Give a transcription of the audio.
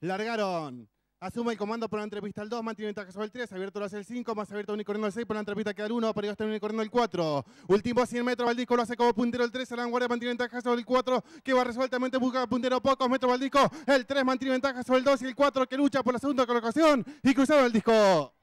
Largaron. Asume el comando por la entrevista al 2, mantiene ventaja sobre el 3, abierto lo hace el 5, más abierto unicornio al 6, por la entrevista, queda el 1, para está el unicornio el 4. Último 100 metros, Valdisco lo hace como puntero el 3, el Guardia mantiene ventaja sobre el 4, que va resueltamente busca puntero pocos metros Valdisco, el 3 mantiene ventaja sobre el 2 y el 4 que lucha por la segunda colocación y cruzado el disco.